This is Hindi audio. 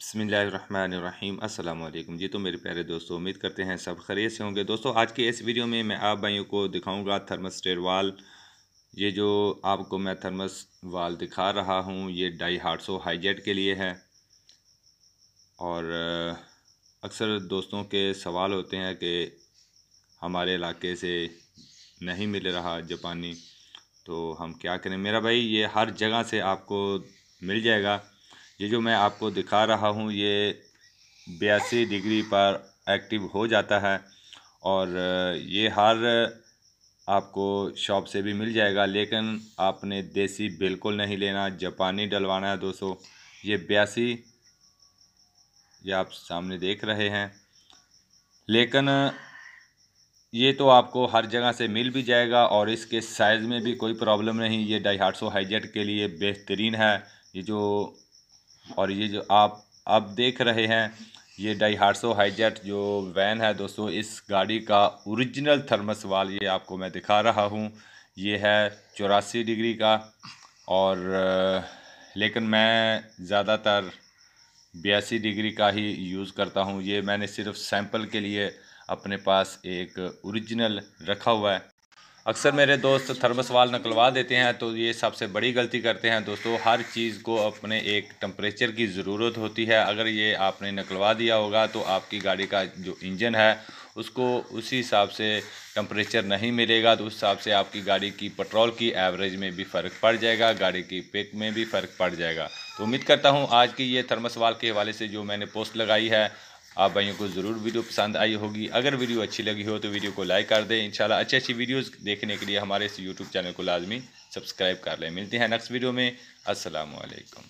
बसमिलीम अल्लाम जी तो मेरे प्यारे दोस्तों उम्मीद करते हैं सब खरीद से होंगे दोस्तों आज के इस वीडियो में मैं आप भाइयों को दिखाऊंगा थर्मस्टेट वाल ये जो आपको मैं थर्मस वाल दिखा रहा हूँ ये ढाई हार्ट सौ के लिए है और अक्सर दोस्तों के सवाल होते हैं कि हमारे इलाके से नहीं मिल रहा जापानी तो हम क्या करें मेरा भाई ये हर जगह से आपको मिल जाएगा ये जो मैं आपको दिखा रहा हूँ ये बयासी डिग्री पर एक्टिव हो जाता है और ये हर आपको शॉप से भी मिल जाएगा लेकिन आपने देसी बिल्कुल नहीं लेना जापानी डलवाना है दोस्तों ये बयासी ये आप सामने देख रहे हैं लेकिन ये तो आपको हर जगह से मिल भी जाएगा और इसके साइज़ में भी कोई प्रॉब्लम नहीं ये डाई हाट सो हाईजेट के लिए बेहतरीन है ये जो और ये जो आप अब देख रहे हैं ये डाईहार्सो हाईजेट जो वैन है दोस्तों इस गाड़ी का ओरिजिनल थर्मस वाल ये आपको मैं दिखा रहा हूँ ये है चौरासी डिग्री का और लेकिन मैं ज़्यादातर बयासी डिग्री का ही यूज़ करता हूँ ये मैंने सिर्फ सैंपल के लिए अपने पास एक ओरिजिनल रखा हुआ है अक्सर मेरे दोस्त थर्मस वाल निकलवा देते हैं तो ये सबसे बड़ी गलती करते हैं दोस्तों हर चीज़ को अपने एक टम्परेचर की ज़रूरत होती है अगर ये आपने निकलवा दिया होगा तो आपकी गाड़ी का जो इंजन है उसको उसी हिसाब से टम्परेचर नहीं मिलेगा तो उस हिसाब से आपकी गाड़ी की पेट्रोल की एवरेज में भी फ़र्क पड़ जाएगा गाड़ी की पिक में भी फ़र्क पड़ जाएगा तो उम्मीद करता हूँ आज की ये थर्मसवाल के हवाले से जो मैंने पोस्ट लगाई है आप भाइयों को ज़रूर वीडियो पसंद आई होगी अगर वीडियो अच्छी लगी हो तो वीडियो को लाइक कर दें इंशाल्लाह अच्छी अच्छी वीडियोस देखने के लिए हमारे इस यूट्यूब चैनल को लाजमी सब्सक्राइब कर लें मिलते हैं नेक्स्ट वीडियो में असलकम